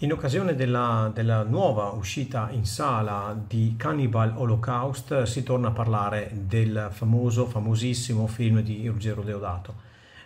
In occasione della, della, nuova uscita in sala di Cannibal Holocaust si torna a parlare del famoso, famosissimo film di Ruggero Deodato.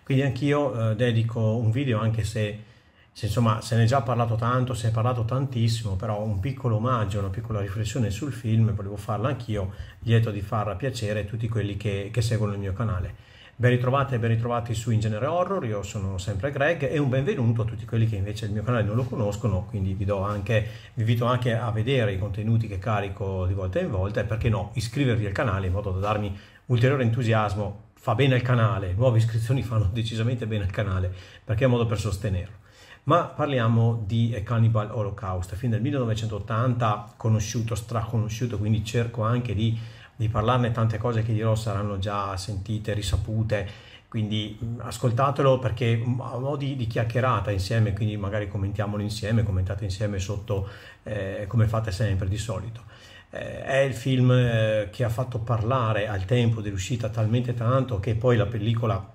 Quindi anch'io eh, dedico un video, anche se, se, insomma se ne è già parlato tanto, se ne è parlato tantissimo, però un piccolo omaggio, una piccola riflessione sul film, volevo farla anch'io, lieto di far piacere a tutti quelli che, che seguono il mio canale. Ben ritrovate e ben ritrovati su In Genere Horror, io sono sempre Greg e un benvenuto a tutti quelli che invece il mio canale non lo conoscono, quindi vi, anche, vi invito anche a vedere i contenuti che carico di volta in volta e perché no, iscrivervi al canale in modo da darmi ulteriore entusiasmo, fa bene al canale, nuove iscrizioni fanno decisamente bene al canale perché è un modo per sostenerlo. Ma parliamo di Cannibal Holocaust, fin dal 1980 conosciuto, straconosciuto, quindi cerco anche di di parlarne, tante cose che dirò saranno già sentite, risapute, quindi ascoltatelo perché a mo' di, di chiacchierata insieme, quindi magari commentiamolo insieme, commentate insieme sotto eh, come fate sempre di solito. Eh, è il film eh, che ha fatto parlare al tempo dell'uscita talmente tanto che poi la pellicola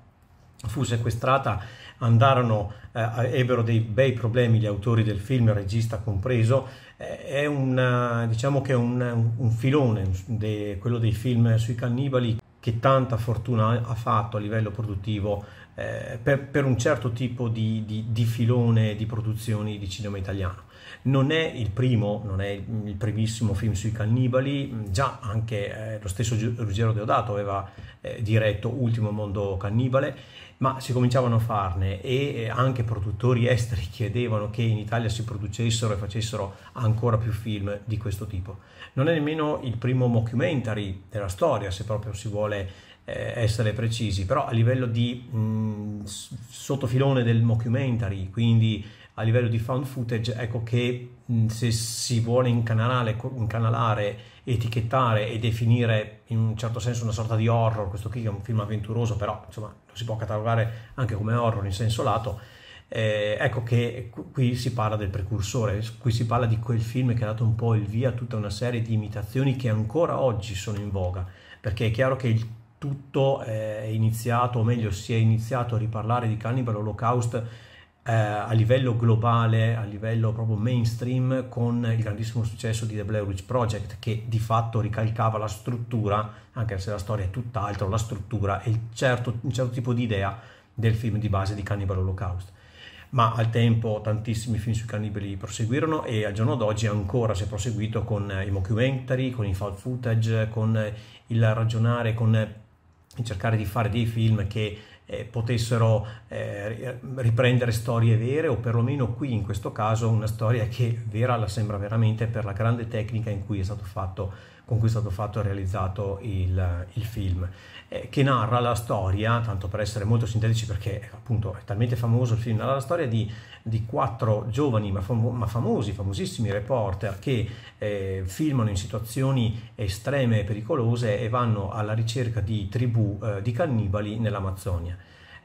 fu sequestrata andarono, eh, ebbero dei bei problemi gli autori del film, il regista compreso, eh, è una, eh, diciamo che è un, un filone, de, quello dei film sui cannibali, che tanta fortuna ha fatto a livello produttivo eh, per, per, un certo tipo di, di, di, filone di produzioni di cinema italiano. Non è il primo, non è il primissimo film sui cannibali, già anche eh, lo stesso Ruggero Deodato aveva eh, diretto Ultimo Mondo Cannibale ma si cominciavano a farne e eh, anche produttori esteri chiedevano che in Italia si producessero e facessero ancora più film di questo tipo. Non è nemmeno il primo mockumentary della storia, se proprio si vuole eh, essere precisi, però a livello di mh, mm, sottofilone del mockumentary, quindi a livello di found footage, ecco che mh, mm, se si vuole incanalare, incanalare etichettare e definire in un certo senso una sorta di horror, questo qui è un film avventuroso, però insomma lo si può catalogare anche come horror in senso lato, eh, ecco che qui si parla del precursore, qui si parla di quel film che ha dato un po' il via a tutta una serie di imitazioni che ancora oggi sono in voga, perché è chiaro che il tutto è iniziato, o meglio si è iniziato a riparlare di Cannibal Holocaust eh, a livello globale, a livello proprio mainstream, con il grandissimo successo di The Blair Witch Project, che di fatto ricalcava la struttura, anche se la storia è tutt'altro, la struttura e certo, un certo tipo di idea del film di base di Cannibal Holocaust. Ma al tempo tantissimi film sui cannibali proseguirono e al giorno d'oggi ancora si è proseguito con i mockumentary, con i found footage, con il ragionare, con cercare di fare dei film che eh, potessero eh, riprendere storie vere o perlomeno qui in questo caso una storia che vera la sembra veramente per la grande tecnica in cui è stato fatto con cui è stato fatto e realizzato il, il film, eh, che narra la storia, tanto per essere molto sintetici perché eh, appunto è talmente famoso il film, narra la storia di, di quattro giovani ma, famo- ma, famosi, famosissimi reporter che eh, filmano in situazioni estreme e pericolose e vanno alla ricerca di tribù eh, di cannibali nell'Amazzonia.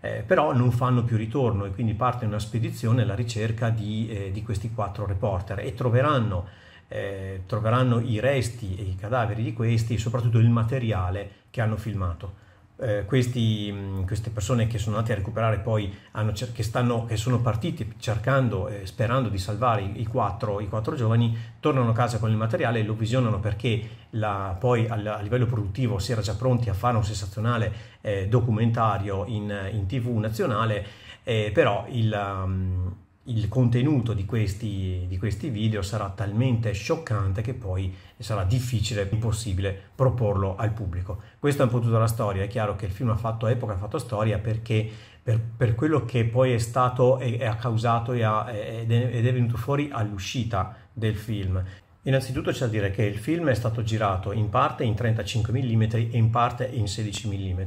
Eh, però non fanno più ritorno e quindi parte una spedizione alla ricerca di, eh, di questi quattro reporter e troveranno eh, troveranno i resti e i cadaveri di questi, soprattutto il materiale che hanno filmato. Eh, questi, queste persone che sono andate a recuperare poi, cer- che, stanno, che, sono partiti cercando, eh, sperando di salvare i, quattro, i, quattro, giovani, tornano a casa con il materiale e lo visionano perché la, poi al, a livello produttivo si era già pronti a fare un sensazionale eh, documentario in, in tv nazionale, eh, però il... Um, il contenuto di questi, di questi video sarà talmente scioccante che poi sarà difficile, impossibile proporlo al pubblico. Questa è un po' tutta la storia, è chiaro che il film ha fatto epoca, ha fatto storia perché per, per quello che poi è stato e ha causato e ha, ed, è, ed è venuto fuori all'uscita del film. Innanzitutto c'è da dire che il film è stato girato in parte in 35 mm e in parte in 16 mm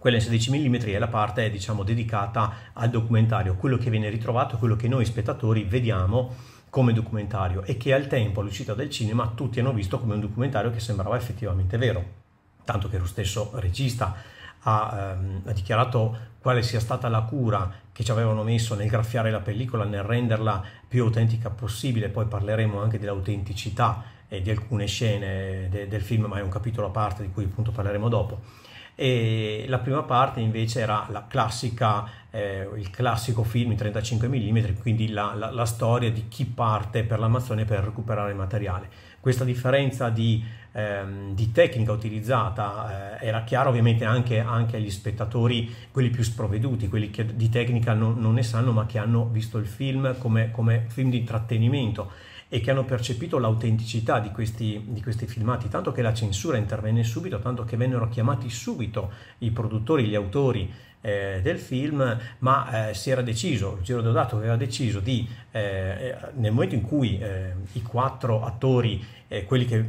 quella in 16 mm è la parte diciamo, dedicata al documentario, quello che viene ritrovato, quello che noi spettatori vediamo come documentario e che al tempo all'uscita del cinema tutti hanno visto come un documentario che sembrava effettivamente vero, tanto che lo stesso regista ha, ehm, ha dichiarato quale sia stata la cura che ci avevano messo nel graffiare la pellicola, nel renderla più autentica possibile, poi parleremo anche dell'autenticità e eh, di alcune scene de- del film, ma è un capitolo a parte di cui appunto parleremo dopo e la prima parte invece era la classica, eh, il classico film in 35 mm, quindi la, la, la storia di chi parte per l'Amazzonia per recuperare il materiale. Questa differenza di, ehm, di tecnica utilizzata eh, era chiara ovviamente anche, anche, agli spettatori, quelli più sprovveduti, quelli che di tecnica non, non ne sanno ma che hanno visto il film come, come film di intrattenimento e che hanno percepito l'autenticità di questi, di questi filmati, tanto che la censura intervenne subito, tanto che vennero chiamati subito i produttori, gli autori eh, del film, ma eh, si era deciso, Giro Deodato aveva deciso di, eh, eh nel momento in cui eh, i quattro attori eh, quelli che mh,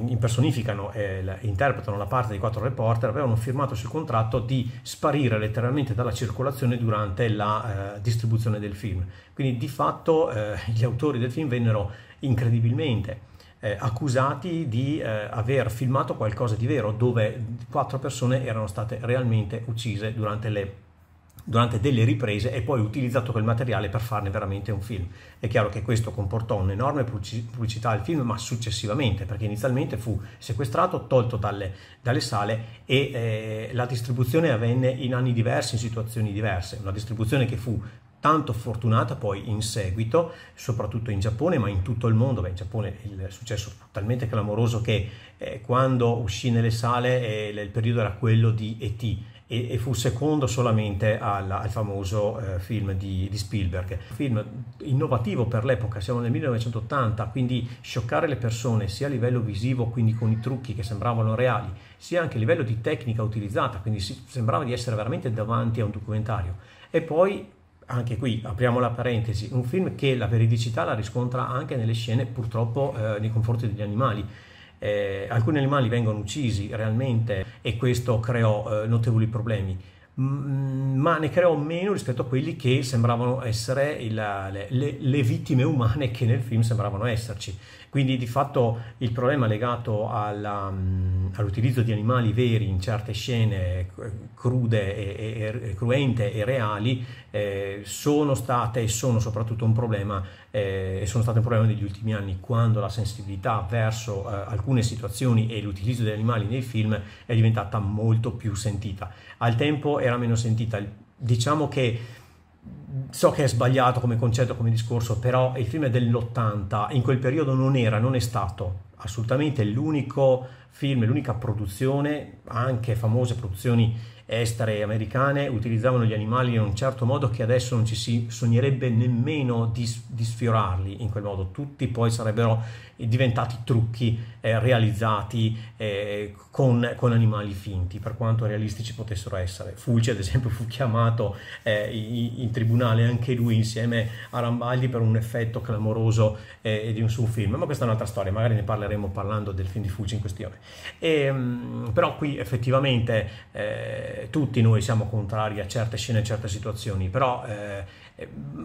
mm, impersonificano e eh, interpretano la parte dei quattro reporter, avevano firmato sul contratto di sparire letteralmente dalla circolazione durante la eh, distribuzione del film. Quindi di fatto eh, gli autori del film vennero incredibilmente eh, accusati di eh, aver filmato qualcosa di vero, dove quattro persone erano state realmente uccise durante le durante delle riprese e poi utilizzato quel materiale per farne veramente un film. È chiaro che questo comportò un'enorme pubblicità al film, ma successivamente, perché inizialmente fu sequestrato, tolto dalle, dalle sale e eh, la distribuzione avvenne in anni diversi, in situazioni diverse. Una distribuzione che fu tanto fortunata poi in seguito, soprattutto in Giappone, ma in tutto il mondo. Beh, in Giappone il successo fu talmente clamoroso che eh, quando uscì nelle sale eh, il periodo era quello di E.T., e, e fu secondo solamente al, al famoso eh, film di, di, Spielberg. film innovativo per l'epoca, siamo nel 1980, quindi scioccare le persone sia a livello visivo, quindi con i trucchi che sembravano reali, sia anche a livello di tecnica utilizzata, quindi si, sembrava di essere veramente davanti a un documentario. E poi anche qui apriamo la parentesi, un film che la veridicità la riscontra anche nelle scene purtroppo eh, nei confronti degli animali eh, alcuni animali vengono uccisi realmente e questo creò eh, notevoli problemi ma ne creò meno rispetto a quelli che sembravano essere il, le, le, vittime umane che nel film sembravano esserci. Quindi di fatto il problema legato alla, mm, all'utilizzo di animali veri in certe scene eh, crude e, e, e cruente e reali eh, sono state e sono soprattutto un problema eh, sono state un problema degli ultimi anni quando la sensibilità verso eh, alcune situazioni e l'utilizzo degli animali nei film è diventata molto più sentita. Al tempo era meno sentita. Diciamo che so che è sbagliato come concetto, come discorso, però il film è dell'80, in quel periodo non era, non è stato assolutamente l'unico film, l'unica produzione, anche famose produzioni estere americane utilizzavano gli animali in un certo modo che adesso non ci si sognerebbe nemmeno di, di sfiorarli in quel modo, tutti poi sarebbero diventati trucchi eh, realizzati eh, con, con, animali finti, per quanto realistici potessero essere. Fulci, ad esempio, fu chiamato eh, in tribunale anche lui insieme a Rambaldi per un effetto clamoroso eh, di un suo film, ma questa è un'altra storia, magari ne parleremo parlando del film di Fulci in questione. E, ehm, però qui effettivamente eh, tutti noi siamo contrari a certe scene, a certe situazioni, però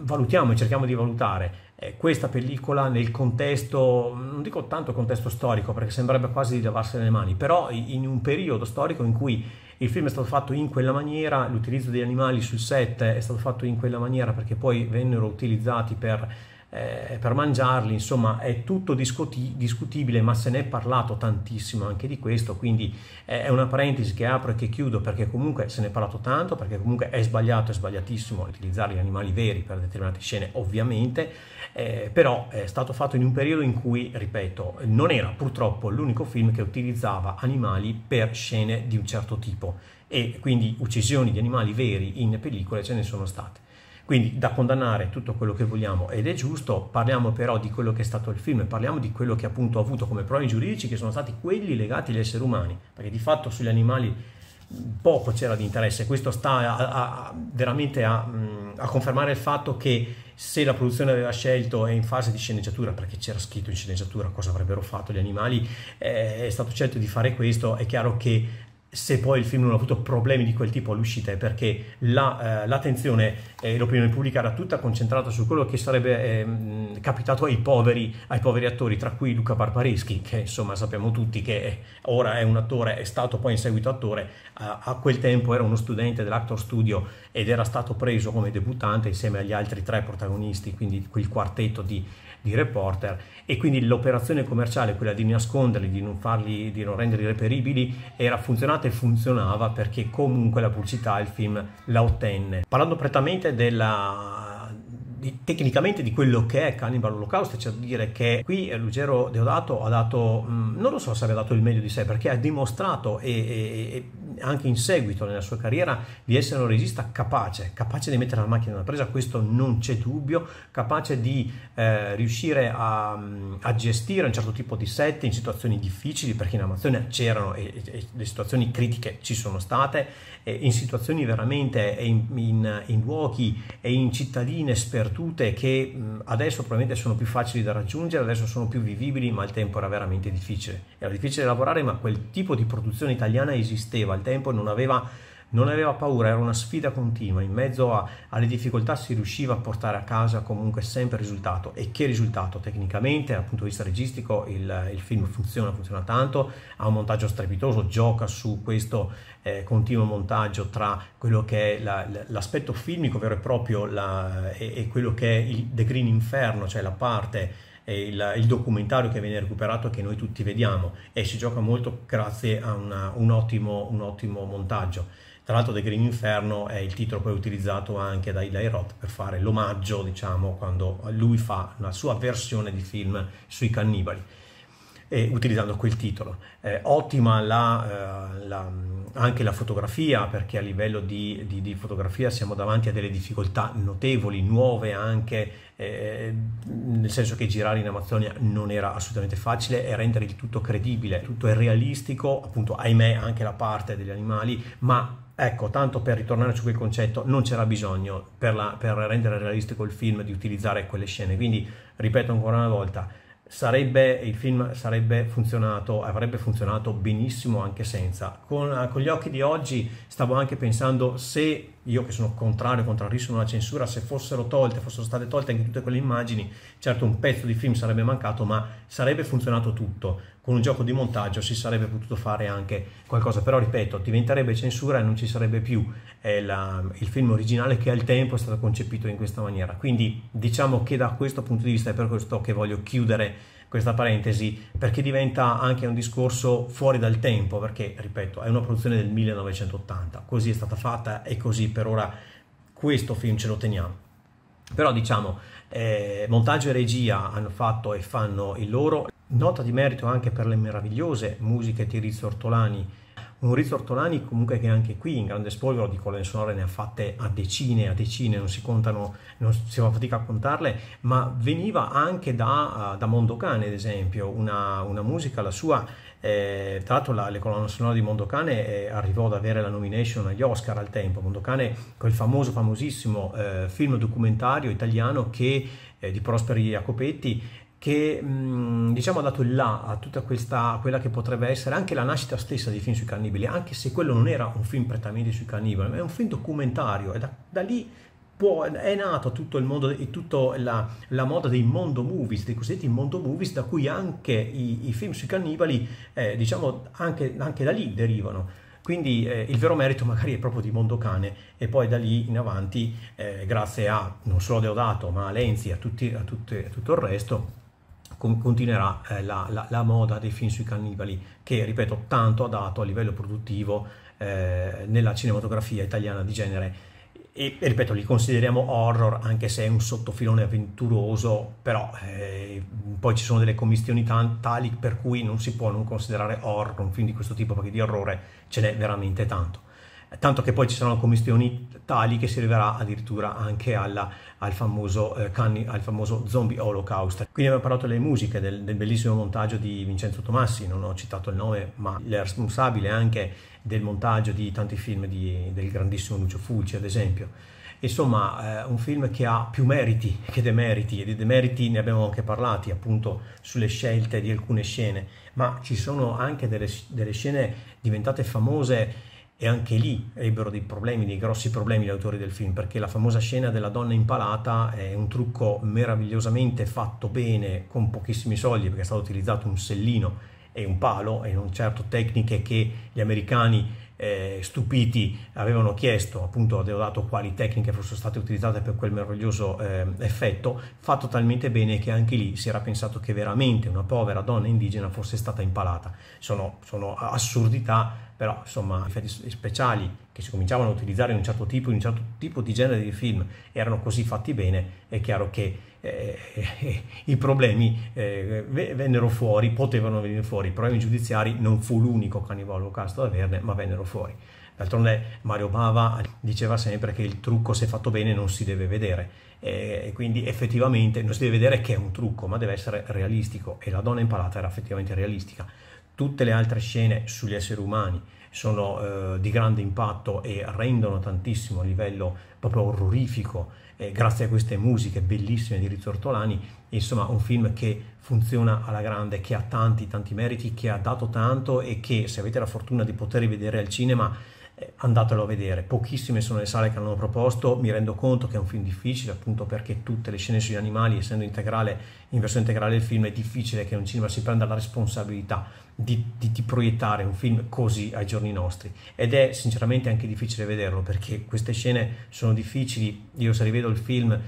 valutiamo e cerchiamo di valutare eh, questa pellicola nel contesto, non dico tanto contesto storico perché sembrerebbe quasi di lavarsene le mani, però in un periodo storico in cui il film è stato fatto in quella maniera, l'utilizzo degli animali sul set è stato fatto in quella maniera perché poi vennero utilizzati per eh, per mangiarli, insomma è tutto discuti- discutibile, ma se ne è parlato tantissimo anche di questo, quindi eh, è una parentesi che apro e che chiudo perché comunque se ne è parlato tanto, perché comunque è sbagliato, è sbagliatissimo utilizzare gli animali veri per determinate scene, ovviamente, eh, però è stato fatto in un periodo in cui, ripeto, non era purtroppo l'unico film che utilizzava animali per scene di un certo tipo e quindi uccisioni di animali veri in pellicole ce ne sono state. Quindi da condannare tutto quello che vogliamo ed è giusto, parliamo però di quello che è stato il film, parliamo di quello che appunto ha avuto come problemi giuridici che sono stati quelli legati agli esseri umani, perché di fatto sugli animali poco c'era di interesse, questo sta a, a, veramente a, a confermare il fatto che se la produzione aveva scelto è eh, in fase di sceneggiatura, perché c'era scritto in sceneggiatura cosa avrebbero fatto gli animali, eh, è stato scelto di fare questo, è chiaro che se poi il film non ha avuto problemi di quel tipo all'uscita è perché l'attenzione la, eh, e l'opinione pubblica era tutta concentrata su quello che sarebbe eh, capitato ai poveri, ai poveri, attori, tra cui Luca Barbareschi, che insomma sappiamo tutti che ora è un attore, è stato poi in seguito attore, a, a quel tempo era uno studente dell'Actor Studio ed era stato preso come debuttante insieme agli altri tre protagonisti, quindi quel quartetto di, di reporter e quindi l'operazione commerciale, quella di nasconderli, di non, farli, di non renderli reperibili, era funzionata puntate funzionava perché comunque la pubblicità il film la ottenne. Parlando prettamente della di, tecnicamente di quello che è Cannibal Holocaust, cioè dire che qui Ruggero Deodato ha dato, mm, non lo so se aveva dato il meglio di sé, perché ha dimostrato e, e, e anche in seguito nella sua carriera di essere un regista capace, capace di mettere la macchina alla presa, questo non c'è dubbio, capace di eh, riuscire a, mm, a, gestire un certo tipo di set in situazioni difficili, perché in Amazzonia c'erano e, e le situazioni critiche ci sono state, in situazioni veramente, in, in, in luoghi e in cittadine spertate virtute che adesso probabilmente sono più facili da raggiungere, adesso sono più vivibili, ma al tempo era veramente difficile. Era difficile lavorare, ma quel tipo di produzione italiana esisteva, al tempo non aveva non aveva paura, era una sfida continua, in mezzo a, alle difficoltà si riusciva a portare a casa comunque sempre il risultato e che risultato tecnicamente dal punto di vista registico il, il film funziona, funziona tanto, ha un montaggio strepitoso, gioca su questo eh, continuo montaggio tra quello che è la, l'aspetto filmico vero e proprio la, e, e, quello che è il The Green Inferno, cioè la parte il, il, documentario che viene recuperato e che noi tutti vediamo e si gioca molto grazie a una, un, ottimo, un ottimo montaggio. Tra l'altro The Green Inferno è il titolo poi utilizzato anche da Eli Roth per fare l'omaggio, diciamo, quando lui fa la sua versione di film sui cannibali. E utilizzando quel titolo. Eh, ottima la, eh, la, anche la fotografia, perché a livello di, di, di, fotografia siamo davanti a delle difficoltà notevoli, nuove anche, eh, nel senso che girare in Amazzonia non era assolutamente facile e rendere il tutto credibile, tutto è realistico, appunto ahimè anche la parte degli animali, ma Ecco, tanto per ritornare su quel concetto, non c'era bisogno per, la, per rendere realistico il film di utilizzare quelle scene. Quindi, ripeto ancora una volta, sarebbe, il film sarebbe funzionato, avrebbe funzionato benissimo anche senza. Con, con gli occhi di oggi stavo anche pensando se io che sono contrario, contrarissimo alla censura, se fossero tolte, fossero state tolte anche tutte quelle immagini, certo un pezzo di film sarebbe mancato, ma sarebbe funzionato tutto. Con un gioco di montaggio si sarebbe potuto fare anche qualcosa, però ripeto, diventerebbe censura e non ci sarebbe più la, il film originale che al tempo è stato concepito in questa maniera. Quindi diciamo che da questo punto di vista è per questo che voglio chiudere questa parentesi perché diventa anche un discorso fuori dal tempo, perché, ripeto, è una produzione del 1980, così è stata fatta e così per ora questo film ce lo teniamo. Però diciamo, eh, montaggio e regia hanno fatto e fanno il loro. Nota di merito anche per le meravigliose musiche di Rizzo Ortolani Maurizio Ortolani comunque che anche qui in grande spolvero di colonne sonore ne ha fatte a decine, a decine, non si contano, non si fa fatica a contarle, ma veniva anche da, eh, da Mondocane ad esempio, una, una musica, la sua, eh, tra l'altro la, le colonne sonore di Mondocane eh, arrivò ad avere la nomination agli Oscar al tempo, Mondocane quel famoso, famosissimo eh, film documentario italiano che, eh, di Prosperi Jacopetti che diciamo ha dato il là a tutta questa, a quella che potrebbe essere anche la nascita stessa dei film sui cannibali, anche se quello non era un film prettamente sui cannibali, ma è un film documentario e da, da lì può, è nato tutto il mondo e tutta la, la, moda dei mondo movies, dei cosiddetti mondo movies, da cui anche i, i film sui cannibali, eh, diciamo, anche, anche da lì derivano. Quindi eh, il vero merito magari è proprio di Mondo Cane e poi da lì in avanti, eh, grazie a non solo Deodato, ma a Lenzi e a, a, a tutto il resto, continuerà eh, la, la, la, moda dei film sui cannibali che, ripeto, tanto ha dato a livello produttivo eh, nella cinematografia italiana di genere. E, ripeto, li consideriamo horror anche se è un sottofilone avventuroso, però eh, poi ci sono delle commissioni tali per cui non si può non considerare horror un film di questo tipo perché di orrore ce n'è veramente tanto tanto che poi ci saranno commissioni tali che si arriverà addirittura anche alla, al, famoso, eh, canni, al, famoso, zombie holocaust. Quindi abbiamo parlato delle musiche, del, del, bellissimo montaggio di Vincenzo Tomassi, non ho citato il nome, ma è responsabile anche del montaggio di tanti film di, del grandissimo Lucio Fulci, ad esempio. Insomma, eh, un film che ha più meriti che demeriti, e di demeriti ne abbiamo anche parlati, appunto, sulle scelte di alcune scene, ma ci sono anche delle, delle scene diventate famose e anche lì ebbero dei problemi, dei grossi problemi gli autori del film, perché la famosa scena della donna impalata è un trucco meravigliosamente fatto bene con pochissimi soldi, perché è stato utilizzato un sellino e un palo e non certo tecniche che gli americani eh, stupiti avevano chiesto, appunto avevo dato quali tecniche fossero state utilizzate per quel meraviglioso eh, effetto, fatto talmente bene che anche lì si era pensato che veramente una povera donna indigena fosse stata impalata. sono, sono assurdità però insomma effetti speciali che si cominciavano a utilizzare in un certo tipo, in un certo tipo di genere di film erano così fatti bene, è chiaro che eh, i problemi eh, vennero fuori, potevano venire fuori, i problemi giudiziari non fu l'unico cannibale olocausto ad averne, ma vennero fuori. D'altronde Mario Bava diceva sempre che il trucco se fatto bene non si deve vedere e quindi effettivamente non si deve vedere che è un trucco ma deve essere realistico e la donna impalata era effettivamente realistica. Tutte le altre scene sugli esseri umani sono eh, di grande impatto e rendono tantissimo a livello proprio orrorifico, eh, grazie a queste musiche bellissime di Rizzo Ortolani, insomma un film che funziona alla grande, che ha tanti tanti meriti, che ha dato tanto e che se avete la fortuna di poter rivedere al cinema eh, andatelo a vedere. Pochissime sono le sale che hanno proposto, mi rendo conto che è un film difficile, appunto perché tutte le scene sugli animali, essendo integrale, in versione integrale del film, è difficile che un cinema si prenda la responsabilità di, di, di proiettare un film così ai giorni nostri. Ed è sinceramente anche difficile vederlo, perché queste scene sono difficili, io se rivedo il film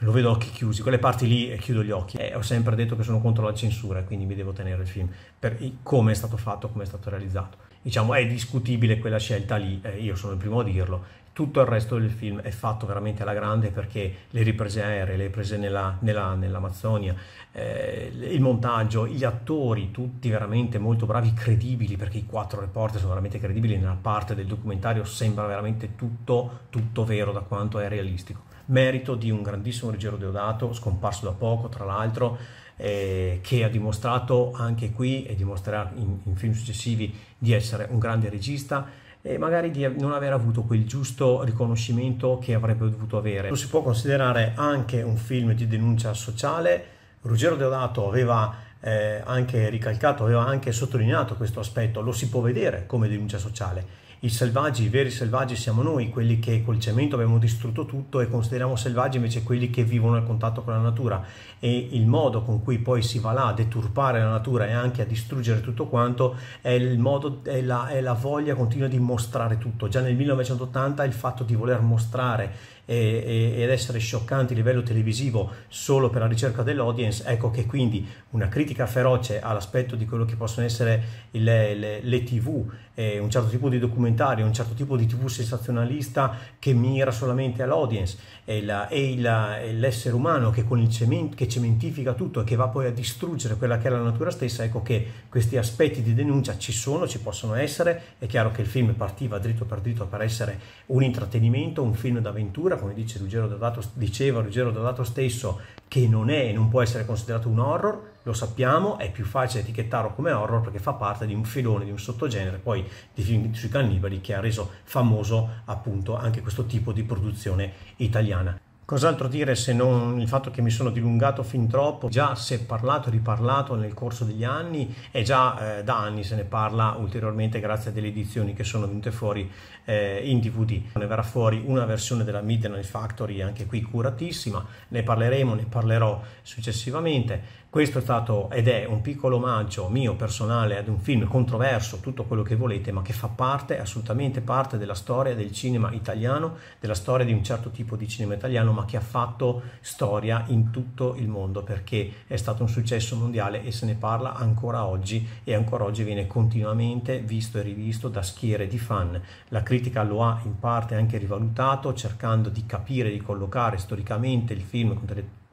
lo vedo a occhi chiusi, quelle parti lì e eh, chiudo gli occhi. Eh, ho sempre detto che sono contro la censura, e quindi mi devo tenere il film per come è stato fatto, come è stato realizzato diciamo è discutibile quella scelta lì, eh, io sono il primo a dirlo. Tutto il resto del film è fatto veramente alla grande perché le riprese aeree, le riprese nella, nella, nell'Amazzonia, eh, il montaggio, gli attori, tutti veramente molto bravi, credibili, perché i quattro reporter sono veramente credibili, nella parte del documentario sembra veramente tutto, tutto vero da quanto è realistico. Merito di un grandissimo Ruggero Deodato, scomparso da poco tra l'altro, eh, che ha dimostrato anche qui e dimostrerà in, in film successivi di essere un grande regista e magari di non aver avuto quel giusto riconoscimento che avrebbe dovuto avere. Lo si può considerare anche un film di denuncia sociale. Ruggero Deodato aveva eh, anche ricalcato, aveva anche sottolineato questo aspetto, lo si può vedere come denuncia sociale i selvaggi, i veri selvaggi siamo noi, quelli che col cemento abbiamo distrutto tutto e consideriamo selvaggi invece quelli che vivono a contatto con la natura e il modo con cui poi si va là a deturpare la natura e anche a distruggere tutto quanto è il modo, è la, è la voglia continua di mostrare tutto. Già nel 1980 il fatto di voler mostrare e, e, ed essere scioccanti a livello televisivo solo per la ricerca dell'audience, ecco che quindi una critica feroce all'aspetto di quello che possono essere le, le, le tv, eh, un certo tipo di documentario, un certo tipo di tv sensazionalista che mira solamente all'audience e, la, e, la, e l'essere umano che, con il cement, che cementifica tutto e che va poi a distruggere quella che è la natura stessa, ecco che questi aspetti di denuncia ci sono, ci possono essere, è chiaro che il film partiva dritto per dritto per essere un intrattenimento, un film d'avventura, lettera, come dice Ruggero Dadato, diceva Ruggero Dadato stesso, che non è e non può essere considerato un horror, lo sappiamo, è più facile etichettarlo come horror perché fa parte di un filone, di un sottogenere, poi di film sui cannibali che ha reso famoso appunto anche questo tipo di produzione italiana. Cos'altro dire se non il fatto che mi sono dilungato fin troppo, già si è parlato e riparlato nel corso degli anni e già eh, da anni se ne parla ulteriormente grazie a delle edizioni che sono venute fuori eh, in DVD. Ne verrà fuori una versione della Midnight Factory, anche qui curatissima, ne parleremo, ne parlerò successivamente. Questo è stato ed è un piccolo omaggio mio personale ad un film controverso, tutto quello che volete, ma che fa parte, assolutamente parte della storia del cinema italiano, della storia di un certo tipo di cinema italiano, ma che ha fatto storia in tutto il mondo perché è stato un successo mondiale e se ne parla ancora oggi e ancora oggi viene continuamente visto e rivisto da schiere di fan. La critica lo ha in parte anche rivalutato cercando di capire, di collocare storicamente il film con delle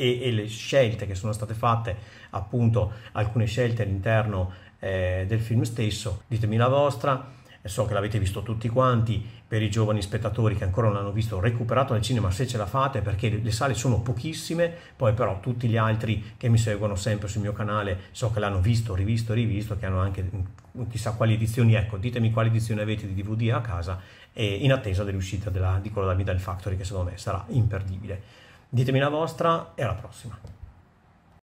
e, e le scelte che sono state fatte, appunto alcune scelte all'interno eh, del film stesso. Ditemi la vostra so che l'avete visto tutti quanti, per i giovani spettatori che ancora non l'hanno visto, recuperato nel cinema se ce la fate perché le sale sono pochissime, poi però tutti gli altri che mi seguono sempre sul mio canale so che l'hanno visto, rivisto, rivisto, che hanno anche mm, chissà quali edizioni, ecco ditemi quali edizioni avete di DVD a casa e in attesa dell'uscita della, di quella da Middle Factory che secondo me sarà imperdibile. Ditemi la vostra e alla prossima.